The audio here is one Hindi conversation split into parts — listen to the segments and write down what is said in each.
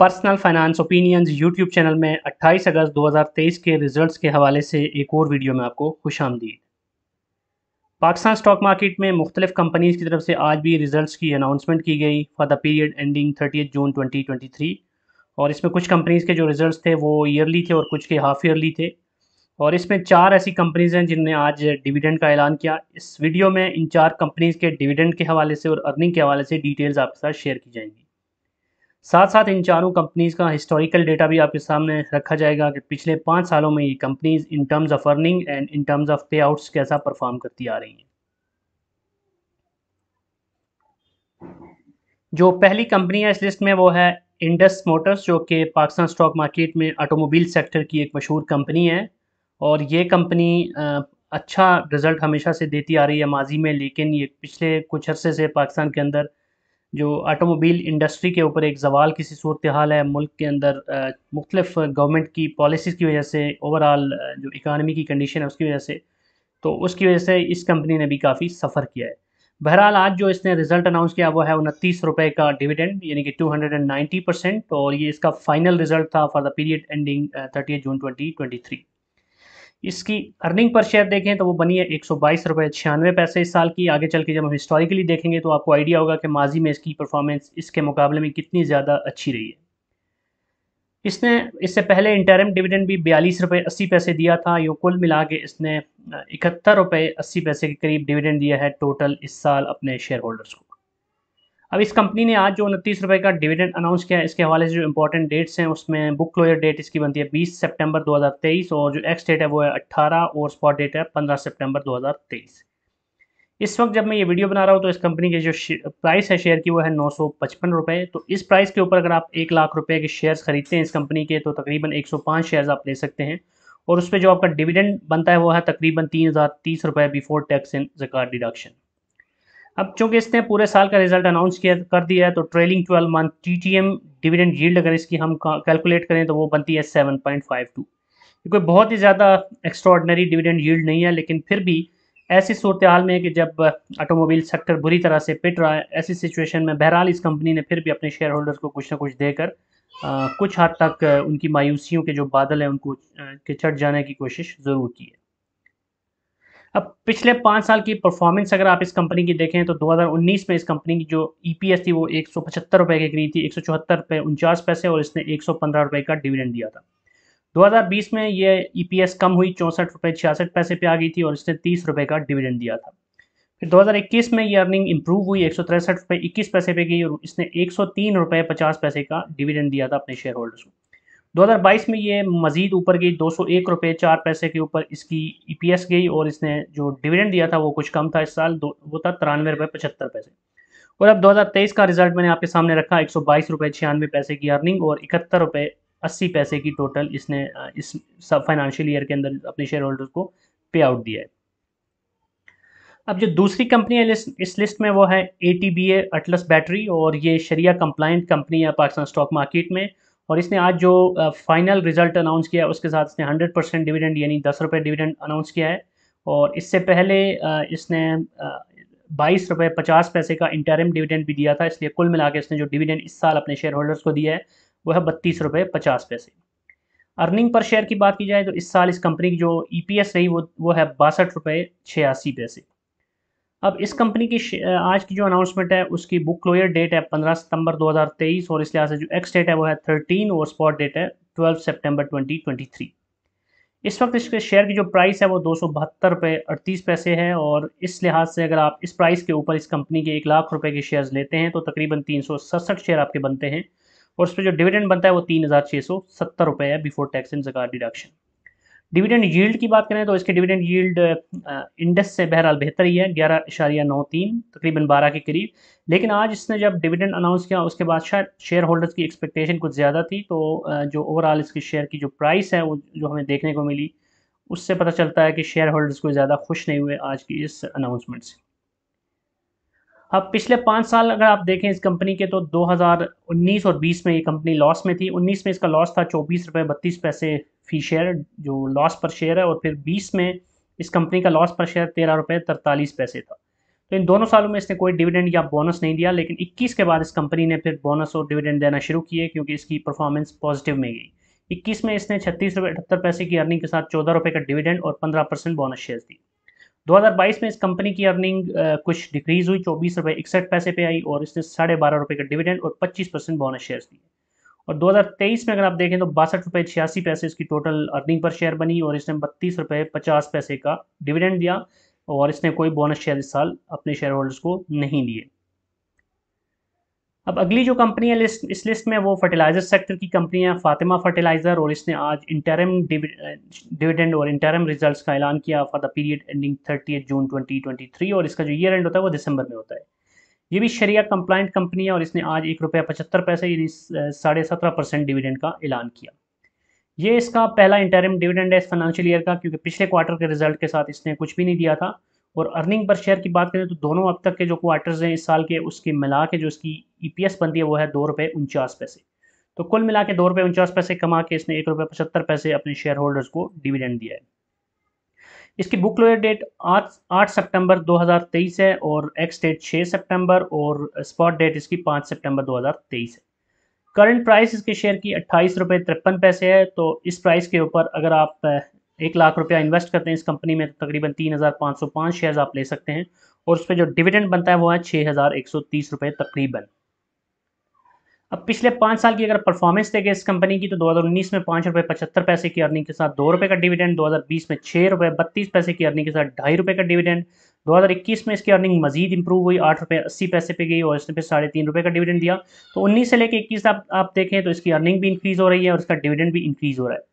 personal finance opinions YouTube channel में 28 अगस्त 2023 के रिजल्ट्स के हवाले से एक और वीडियो में आपको खुश आमदीद पाकिस्तान स्टॉक मार्केट में मुख्तलिफ कंपनीज की तरफ से आज भी रिजल्ट्स की अनाउंसमेंट की गई for the period ending thirty June 2023 और इसमें कुछ कंपनीज़ के जो रिज़ल्ट थे वो ईयरली थे और कुछ के हाफ ईयरली थे और इसमें चार ऐसी कंपनीज़ हैं जिनने आज डिविडेंड का ऐलान किया इस वीडियो में इन चार कंपनीज़ के डिविडेंड के हवाले से और अर्निंग के हवाले से डिटेल्स आपके साथ शेयर की जाएंगी साथ साथ इन चारों कंपनीज़ का हिस्टोरिकल डेटा भी आपके सामने रखा जाएगा कि पिछले पाँच सालों में ये companies in terms of earning and in terms of पे आउट्स कैसा परफॉर्म करती आ रही हैं जो पहली कंपनी है इस लिस्ट में वो है इंडस मोटर्स जो कि पाकिस्तान स्टॉक मार्केट में ऑटोमोबाइल सेक्टर की एक मशहूर कंपनी है और ये कंपनी अच्छा रिज़ल्ट हमेशा से देती आ रही है माजी में लेकिन ये पिछले कुछ अरसे से पाकिस्तान के अंदर जो आटोमोबाइल इंडस्ट्री के ऊपर एक जवाल की सी सूरत हाल है मुल्क के अंदर मुख्तलिफ गवर्नमेंट की पॉलिसीज़ की वजह से ओवरऑल जो इकानमी की कंडीशन है उसकी वजह से तो उसकी वजह से इस कंपनी ने भी काफ़ी सफ़र किया है बहरहाल आज जो इसने रिज़ल्ट अनाउंस किया वो है उनतीस रुपये का डिविडेंड यानी कि 290 परसेंट और ये इसका फाइनल रिजल्ट था for the period ending thirty June 2023 इसकी अर्निंग पर शेयर देखें तो वो बनी है एक सौ पैसे इस साल की आगे चल के जब हम हिस्टोरिकली देखेंगे तो आपको आइडिया होगा कि माजी में इसकी परफॉर्मेंस इसके मुकाबले में कितनी ज़्यादा अच्छी रही है इसने इससे पहले इंटरम डिविडेंड भी बयालीस रुपये अस्सी पैसे दिया था यो कुल मिला के इसने इकहत्तर रुपये अस्सी पैसे के करीब डिविडेंड दिया है टोटल इस साल अपने शेयर होल्डर्स को अब इस कंपनी ने आज जो उनतीस रुपये का डिविडेंड अनाउंस किया है इसके हवाले से जो इंपॉर्टेंट डेट्स हैं उसमें बुक क्लोजर डेट इसकी बनती है 20 सितंबर 2023 और जो एक्स डेट है वो है 18 और स्पॉट डेट है 15 सितंबर 2023 इस वक्त जब मैं ये वीडियो बना रहा हूँ तो इस कंपनी के जो प्राइस है शेयर की वो है नौ सौ पचपन रुपये तो इस प्राइस के ऊपर अगर आप एक लाख रुपये के शेयर्स खरीदते हैं इस कंपनी के तो तकरीबन एक सौ पाँच शेयर्स आप ले सकते हैं और उस पर जो आपका डिविडेंड बनता है वो है तकरीबन तीन हज़ार तीस बिफोर टैक्स इन जक़ात डिडक्शन अब चूंकि इसने पूरे साल का रिजल्ट अनाउंस किया कर दिया है तो trailing twelve month T T M dividend yield अगर इसकी हम कैलकुलेट करें तो वो बनती है सेवन पॉइंट फाइव टू कोई बहुत ही ज़्यादा एक्स्ट्रॉडनरी डिविडेंड यील्ड नहीं है लेकिन फिर भी ऐसी सूरत हाल में है कि जब ऑटोमोबाइल सेक्टर बुरी तरह से पिट रहा है ऐसी सिचुएशन में बहरहाल इस कंपनी ने फिर भी अपने शेयर होल्डर्स को कुछ ना कुछ देकर कुछ हद तक उनकी मायूसियों के जो बादल हैं उनको के चढ़ जाने की कोशिश ज़रूर की है अब पिछले पाँच साल की परफॉर्मेंस अगर आप इस कंपनी की देखें तो 2019 में इस कंपनी की जो ईपीएस थी वो एक सौ रुपए के करीब थी एक सौ रुपए उनचास पैसे और इसने एक रुपए का डिविडेंड दिया था 2020 में ये ईपीएस कम हुई चौंसठ रुपये छियासठ पैसे पे आ गई थी और इसने तीस रुपये का डिविडेंड दिया था फिर 2021 में ये अर्निंग इंप्रूव हुई एक सौ रुपये इक्कीस पैसे पे गई और इसने एक सौ पैसे का डिविडेंड दिया था अपने शेयर होल्डर्स को 2022 में ये मजीद ऊपर गई दो सौ एक रुपये चार पैसे के ऊपर इसकी एस e गई और इसने जो डिविडेंड दिया था वो कुछ कम था इस साल दो वो था तिरानवे रुपये पचहत्तर पैसे और अब 2023 का रिजल्ट मैंने आपके सामने रखा एक सौ बाईस रुपये छियानवे पैसे की अर्निंग और इकहत्तर रुपये अस्सी पैसे की टोटल इसने इस सब फाइनेंशियल ईयर के अंदर अपने शेयर होल्डर को पे आउट दिया है अब जो दूसरी कंपनी है लिस्ट, इस लिस्ट में वो है A T B Atlas battery और ये शरिया कंप्लाइंट कंपनी है पाकिस्तान स्टॉक मार्केट में और इसने आज जो फाइनल रिजल्ट अनाउंस किया है उसके साथ इसने हंड्रेड परसेंट डिविडेंड यानी दस रुपये डिविडेंड अनाउंस किया है और इससे पहले इसने बाईस रुपये पचास पैसे का इंटरम डिविडेंड भी दिया था इसलिए कुल मिला इसने जो डिविडेंड इस साल अपने शेयर होल्डर्स को दिया है वह है बत्तीस रुपये पचास पैसे अर्निंग पर शेयर की बात की जाए तो इस साल इस कंपनी की जो ई e रही वो वो है बासठ रुपये छियासी पैसे अब इस कंपनी की आज की जो अनाउंसमेंट है उसकी बुक क्लोयर डेट है पंद्रह सितंबर 2023 और इस लिहाज से जो एक्स डेट है वो है थर्टीन और स्पॉट डेट है ट्वेल्व सितंबर 2023 इस वक्त इसके शेयर की जो प्राइस है वो दो सौ बहत्तर रुपये अड़तीस पैसे है और इस लिहाज से अगर आप इस प्राइस के ऊपर इस कंपनी के एक लाख रुपये के शेयर्स लेते हैं तो तकरीबन तीन सौ सड़सठ शेयर आपके बनते हैं और उस पर जो डिविडेंड बनता है वो तीन हज़ार छः सौ सत्तर रुपये है बिफोर टैक्स इन जगार डिडक्शन डिविडेंड यील्ड की बात करें तो इसके डिविडेंड यील्ड इंडेक्स से बहरहाल बेहतर ही है ग्यारह इशारिया नौ तीन तकरीबन बारह के करीब लेकिन आज इसने जब डिविडेंड अनाउंस किया उसके बाद शायद शेयर होल्डर्स की एक्सपेक्टेशन कुछ ज़्यादा थी तो जो ओवरऑल इसकी शेयर की जो प्राइस है वो जो हमें देखने को मिली उससे पता चलता है कि शेयर होल्डर्स को ज़्यादा खुश नहीं हुए आज की इस अनाउंसमेंट से अब पिछले पाँच साल अगर आप देखें इस कंपनी के तो 2019 और 20 में ये कंपनी लॉस में थी 19 में इसका लॉस था चौबीस रुपये बत्तीस पैसे फी शेयर जो लॉस पर शेयर है और फिर बीस में इस कंपनी का लॉस पर शेयर तेरह रुपये तरतालीस पैसे था तो इन दोनों सालों में इसने कोई डिविडेंड या बोनस नहीं दिया लेकिन 21 के बाद इस कंपनी ने फिर बोनस और डिविडेंड देना शुरू किए क्योंकि इसकी परफॉर्मेंस पॉजिटिव में गई 21 में इसने छत्तीस रुपये अठहत्तर पैसे की अर्निंग के साथ चौदह रुपये का डिविडेंड और पंद्रह परसेंट बोनस शेयर दी 2022 में इस कंपनी की अर्निंग कुछ डिक्रीज हुई चौबीस रुपये इकसठ पैसे पे आई और इसने साढ़े बारह रुपये का डिविडेंड और पच्चीस परसेंट बोनस शेयर दिए और 2023 में अगर आप देखें तो बासठ रुपये छियासी पैसे इसकी टोटल अर्निंग पर शेयर बनी और इसने बत्तीस रुपये पचास पैसे का डिविडेंड दिया और इसने कोई बोनस शेयर इस साल अपने शेयर होल्डर्स को नहीं दिए अब अगली जो कंपनी है लिस्ट इस लिस्ट में वो फर्टिलाइजर सेक्टर की कंपनी है फातिमा फर्टिलाइज़र और इसने आज इंटरम डिविडेंड और इंटरम रिजल्ट्स का ऐलान किया for the period ending thirty June 2023 और इसका जो ईयर एंड होता है वो दिसंबर में होता है ये भी शरिया कंप्लाइंट कंपनी है और इसने आज एक रुपया पचहत्तर पैसे यानी साढ़े सत्रह परसेंट डिविडेंड का ऐलान किया ये इसका पहला इंटरम डिविडेंड है इस फाइनेंशियल ईयर का क्योंकि पिछले क्वार्टर के रिजल्ट के साथ इसने कुछ भी नहीं दिया था और अर्निंग पर शेयर की बात करें तो दोनों अब तक के जो क्वार्टर्स हैं इस साल के उसके मिला के जो इसकी ईपीएस e बनती है वो है दो उनचास पैसे तो कुल मिला के दो रुपए उनचास पैसे कमा के इसने एक रुपये पचहत्तर पैसे अपने शेयर होल्डर्स को डिविडेंड दिया है इसकी बुक क्लोजर डेट आठ आठ सितंबर 2023 है और एक्स डेट 6 सितंबर और स्पॉट डेट इसकी 5 सितंबर 2023 है करंट प्राइस इसके शेयर की अट्ठाईस रुपये तिरपन पैसे है तो इस प्राइस के ऊपर अगर आप एक लाख रुपया इन्वेस्ट करते हैं इस कंपनी में तो तकरीबन तीन हज़ार पाँच सौ पाँच शेयर्स आप ले सकते हैं और उस पर जो डिविडेंड बनता है वो है छः हज़ार एक सौ तीस रुपये तकरीबन अब पिछले पाँच साल की अगर परफॉर्मेंस देखें इस कंपनी की तो 2019 में पाँच रुपये पचहत्तर पैसे की अर्निंग के साथ दो रुपये का डिविडेंड 2020 में छः रुपये बत्तीस पैसे की अर्निंग के साथ ढाई रुपये का डिविडेंड 2021 में इसकी अर्निंग मजीद इंप्रूव हुई आठ रुपये अस्सी पैसे पे गई और इसने फिर साढ़े तीन रुपये का डिविडेंड दिया तो उन्नीस से लेकर इक्कीस आप, आप देखें तो इसकी अर्निंग भी इंक्रीज़ हो रही है और इसका डिविडेंड भी इंक्रीज़ हो रहा है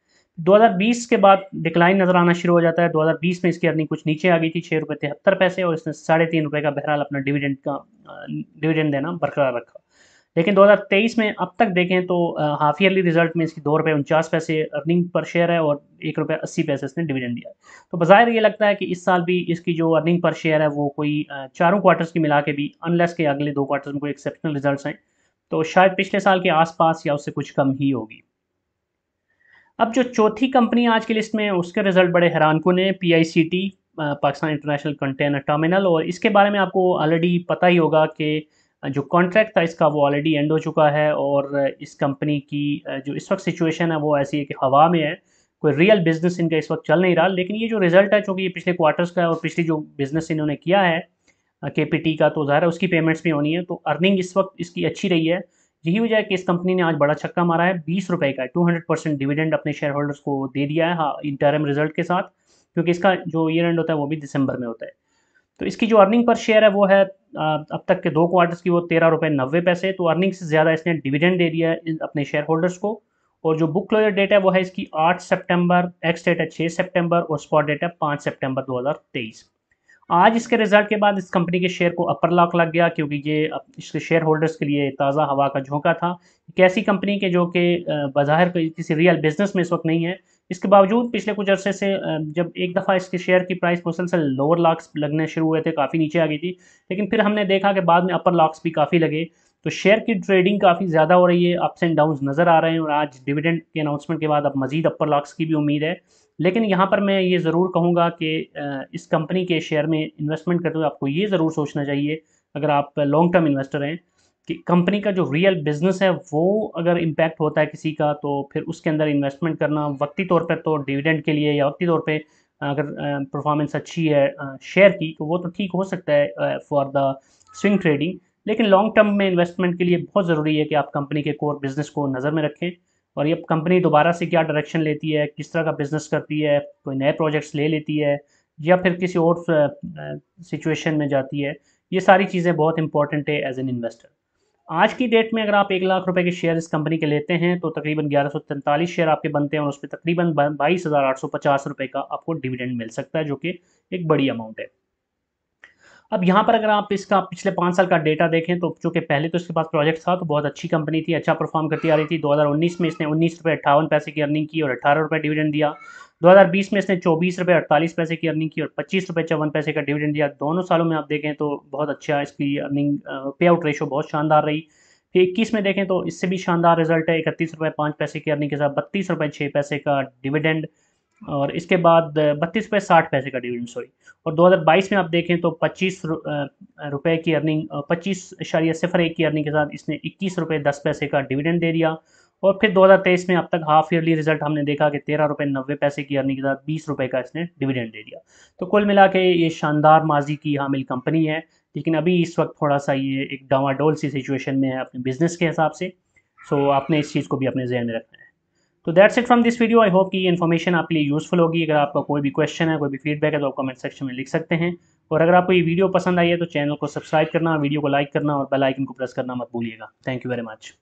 2020 के बाद डिक्लाइन नज़र आना शुरू हो जाता है 2020 में इसकी अर्निंग कुछ नीचे आ गई थी छः रुपये तिहत्तर पैसे और इसने साढ़े तीन रुपये का बहरहाल अपना डिविडेंड का डिविडेंड देना बरकरार रखा लेकिन 2023 में अब तक देखें तो हाफ ईयरली रिजल्ट में इसकी दो रुपये उनचास पैसे अर्निंग पर शेयर है और एक रुपये अस्सी पैसे इसने डिविडेंड दिया तो बाहर ये लगता है कि इस साल भी इसकी जो अर्निंग पर शेयर है वो कोई चारों क्वार्टर्स की मिला के भी अनलेस के अगले दो क्वार्टर्स में कोई एक्सेप्शनल रिजल्ट हैं तो शायद पिछले साल के आसपास या उससे कुछ कम ही होगी अब जो चौथी कंपनी आज की लिस्ट में उसके रिजल्ट बड़े हैरान कुन है P I C T Pakistan International Container Terminal और इसके बारे में आपको ऑलरेडी पता ही होगा कि जो कॉन्ट्रैक्ट था इसका वो ऑलरेडी एंड हो चुका है और इस कंपनी की जो इस वक्त सिचुएशन है वो ऐसी है कि हवा में है कोई रियल बिजनेस इनका इस वक्त चल नहीं रहा लेकिन ये जो रिजल्ट है चूँकि ये पिछले क्वार्टर्स का है और पिछली जो बिजनेस इन्होंने किया है के का तो ज़ाहिर है उसकी पेमेंट्स भी होनी है तो अर्निंग इस वक्त इसकी अच्छी रही है यही वजह है कि इस कंपनी ने आज बड़ा छक्का मारा है बीस रुपए का टू हंड्रेड परसेंट डिविडेंड अपने शेयर होल्डर्स को दे दिया है हाँ इंटरम रिजल्ट के साथ क्योंकि इसका जो ईयर एंड होता है वो भी दिसंबर में होता है तो इसकी जो अर्निंग पर शेयर है वो है अब तक के दो क्वार्टर्स की वो तेरह रुपये नब्बे पैसे तो अर्निंग से ज़्यादा इसने डिविडेंड दे दिया है अपने शेयर होल्डर्स को और जो बुक क्लोजर डेट है वो है इसकी आठ सितंबर एक्स डेट है छः सितंबर और स्पॉट डेट है पाँच सितंबर तेईस आज इसके रिजल्ट के बाद इस कंपनी के शेयर को अपर लॉक लग गया क्योंकि ये इसके शेयर होल्डर्स के लिए ताज़ा हवा का झोंका था एक ऐसी कंपनी के जो कि बाहर किसी रियल बिजनेस में इस वक्त नहीं है इसके बावजूद पिछले कुछ अरसे से जब एक दफ़ा इसके शेयर की प्राइस मुसलसल लोअर लॉक्स लगने शुरू हुए थे काफ़ी नीचे आ गई थी लेकिन फिर हमने देखा कि बाद में अपर लॉक्स भी काफ़ी लगे तो शेयर की ट्रेडिंग काफ़ी ज़्यादा हो रही है अप्स एंड डाउन नज़र आ रहे हैं और आज डिविडेंड के अनाउंसमेंट के बाद अब मजीद अपर लॉक्स की भी उम्मीद है लेकिन यहाँ पर मैं ये ज़रूर कहूँगा कि इस कंपनी के शेयर में इन्वेस्टमेंट करते हुए आपको ये ज़रूर सोचना चाहिए अगर आप लॉन्ग टर्म इन्वेस्टर हैं कि कंपनी का जो रियल बिजनेस है वो अगर इम्पैक्ट होता है किसी का तो फिर उसके अंदर इन्वेस्टमेंट करना वक्ती तौर पर तो डिविडेंड के लिए या वक्ती तौर पर अगर परफॉर्मेंस अच्छी है शेयर की तो वो तो ठीक हो सकता है फॉर द स्विंग ट्रेडिंग लेकिन लॉन्ग टर्म में इन्वेस्टमेंट के लिए बहुत ज़रूरी है कि आप कंपनी के कोर बिजनेस को नज़र में रखें और ये कंपनी दोबारा से क्या डायरेक्शन लेती है किस तरह का बिजनेस करती है कोई नए प्रोजेक्ट्स ले लेती है या फिर किसी और सिचुएशन में जाती है ये सारी चीज़ें बहुत इंपॉर्टेंट है एज एन इन्वेस्टर आज की डेट में अगर आप एक लाख रुपए के शेयर इस कंपनी के लेते हैं तो तकरीबन ग्यारह सौ तैंतालीस शेयर आपके बनते हैं और उस पर तकरीबन बाईस हज़ार आठ सौ पचास रुपये का आपको डिविडेंड मिल सकता है जो कि एक बड़ी अमाउंट है अब यहाँ पर अगर आप इसका पिछले पाँच साल का डेटा देखें तो चूँकि पहले तो इसके पास प्रोजेक्ट था तो बहुत अच्छी कंपनी थी अच्छा परफॉर्म करती आ रही थी 2019 में इसने उन्नीस रुपये अट्ठावन पैसे की अर्निंग की और अठारह रुपये डिविडेंड दिया 2020 में इसने चौबीस रुपये अड़तालीस पैसे की अर्निंग की और पच्चीस रुपये चौवन पैसे का डिविडेंड दिया दोनों सालों में आप देखें तो बहुत अच्छा इसकी अर्निंग पे आउट रेशो बहुत शानदार रही फिर इक्कीस में देखें तो इससे भी शानदार रिजल्ट है इकतीस रुपये पाँच पैसे की अर्निंग के साथ बत्तीस रुपये छः पैसे का डिविडेंड और इसके बाद बत्तीस रुपये साठ पैसे का डिविडेंड सॉरी और 2022 में आप देखें तो पच्चीस रुपये की अर्निंग पच्चीस इशारिया सिफर एक की अर्निंग के साथ इसने इक्कीस रुपये दस पैसे का डिविडेंड दे दिया और फिर 2023 में अब तक हाफ ईयरली रिजल्ट हमने देखा कि तेरह रुपये नब्बे पैसे की अर्निंग के साथ बीस रुपये का इसने डिविडेंड दे दिया तो कुल मिला के ये शानदार माजी की हामिल कंपनी है लेकिन अभी इस वक्त थोड़ा सा ये एक डावाडोल सी सिचुएशन में है अपने बिज़नेस के हिसाब से सो आपने इस चीज़ को भी अपने जहन में रखना है तो that's it from this video I hope कि ये इन्फॉर्मेशन आपके लिए यूज़फुल होगी अगर आपका कोई भी क्वेश्चन है कोई भी फीडबैक है तो आप कमेंट सेक्शन में लिख सकते हैं और अगर आपको ये वीडियो पसंद आई है तो चैनल को सब्सक्राइब करना वीडियो को लाइक करना और बेल आइकन को प्रेस करना मत भूलिएगा थैंक यू वेरी मच